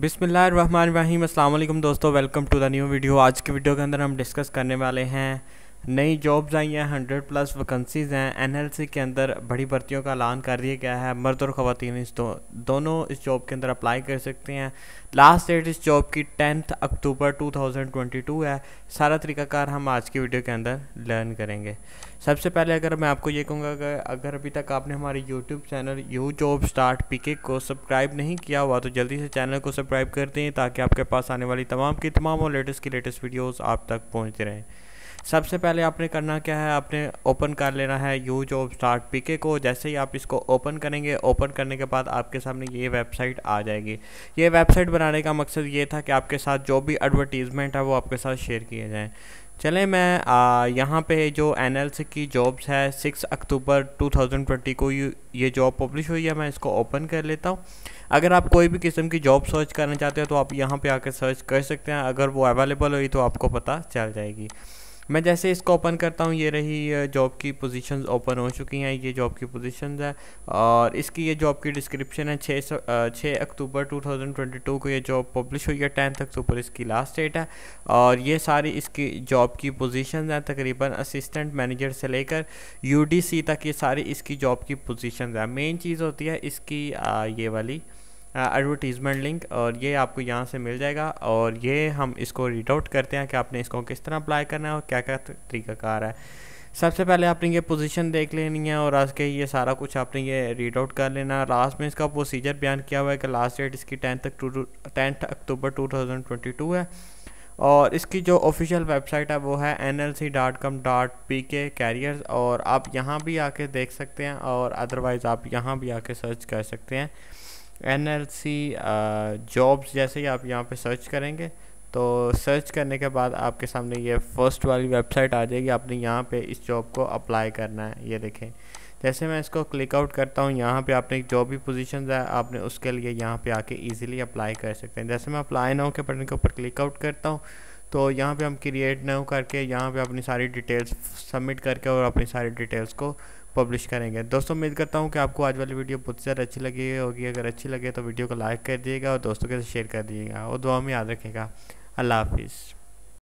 बिसमीम अल्लाम दोस्तों welcome to the new video आज की वीडियो के अंदर हम डिस्कस करने वाले हैं नई जॉब्स आई हैं हंड्रेड प्लस वैकेंसीज़ हैं एनएलसी के अंदर बड़ी भर्तियों का ऐलान कर दिया गया है मर्द और ख़वान इस दो, दोनों इस जॉब के अंदर अप्लाई कर सकते हैं लास्ट डेट इस जॉब की टेंथ अक्टूबर 2022 है सारा तरीकाकार हम आज की वीडियो के अंदर लर्न करेंगे सबसे पहले अगर मैं आपको ये कहूँगा कि अगर अभी तक आपने हमारे YouTube channel U job start PK को सब्सक्राइब नहीं किया हुआ तो जल्दी से चैनल को सब्सक्राइब कर दें ताकि आपके पास आने वाली तमाम की तमाम और लेटेस्ट की लेटेस्ट वीडियोज़ आप तक पहुँचते रहें सबसे पहले आपने करना क्या है आपने ओपन कर लेना है यू जॉब स्टार्ट पीके को जैसे ही आप इसको ओपन करेंगे ओपन करने के बाद आपके सामने ये वेबसाइट आ जाएगी ये वेबसाइट बनाने का मकसद ये था कि आपके साथ जो भी एडवर्टीज़मेंट है वो आपके साथ शेयर किए जाएँ चले मैं यहाँ पे जो एन की जॉब्स है सिक्स अक्टूबर 2020 को ये जॉब पब्लिश हुई है मैं इसको ओपन कर लेता हूँ अगर आप कोई भी किस्म की जॉब सर्च करना चाहते हो तो आप यहाँ पे आकर सर्च कर सकते हैं अगर वो अवेलेबल हुई तो आपको पता चल जाएगी मैं जैसे इसको ओपन करता हूँ ये रही जॉब की पोजीशंस ओपन हो चुकी हैं ये जॉब की पोजीशंस है और इसकी ये जॉब की डिस्क्रिप्शन है छः छः अक्टूबर 2022 को ये जॉब पब्लिश हुई है टेंथ अक्टूबर इसकी लास्ट डेट है और ये सारी इसकी जॉब की पोजीशंस हैं तकरीबन असिस्टेंट मैनेजर से लेकर यू तक ये सारी इसकी जॉब की पोजिशन है मेन चीज़ होती है इसकी आ, ये वाली एडवर्टीज़मेंट uh, लिंक और ये आपको यहाँ से मिल जाएगा और ये हम इसको रीड आउट करते हैं कि आपने इसको किस तरह अप्लाई करना है और क्या क्या तरीकाकार है सबसे पहले आपने ये पोजीशन देख लेनी है और आज के ये सारा कुछ आपने ये रीड आउट कर लेना है लास्ट में इसका प्रोसीजर बयान किया हुआ है कि लास्ट डेट इसकी टेंथ टेंथ अक्टूबर टू है और इसकी जो ऑफिशियल वेबसाइट है वो है N L C dot com dot P K careers और आप यहाँ भी आके देख सकते हैं और अदरवाइज़ आप यहाँ भी आके सर्च कर सकते हैं एन एल सी जॉब्स जैसे ही आप यहाँ पे सर्च करेंगे तो सर्च करने के बाद आपके सामने ये फर्स्ट वाली वेबसाइट आ जाएगी आपने यहाँ पे इस जॉब को अप्लाई करना है ये देखें जैसे मैं इसको क्लिक आउट करता हूँ यहाँ पे आपने जो भी पोजीशन है आपने उसके लिए यहाँ पे आके इजीली अप्लाई कर सकते हैं जैसे मैं अप्लाई नाउ के बटन के ऊपर क्लिक आउट करता हूँ तो यहाँ पे हम क्रिएट नाउ करके यहाँ पे अपनी सारी डिटेल्स सबमिट करके और अपनी सारी डिटेल्स को पब्लिश करेंगे दोस्तों उम्मीद करता हूँ कि आपको आज वाली वीडियो बहुत ज़्यादा अच्छी लगी होगी अगर अच्छी लगे तो वीडियो को लाइक कर दिएगा और दोस्तों के साथ शेयर कर दिएगा और दुआ में याद रखेगा अल्लाह हाफिज़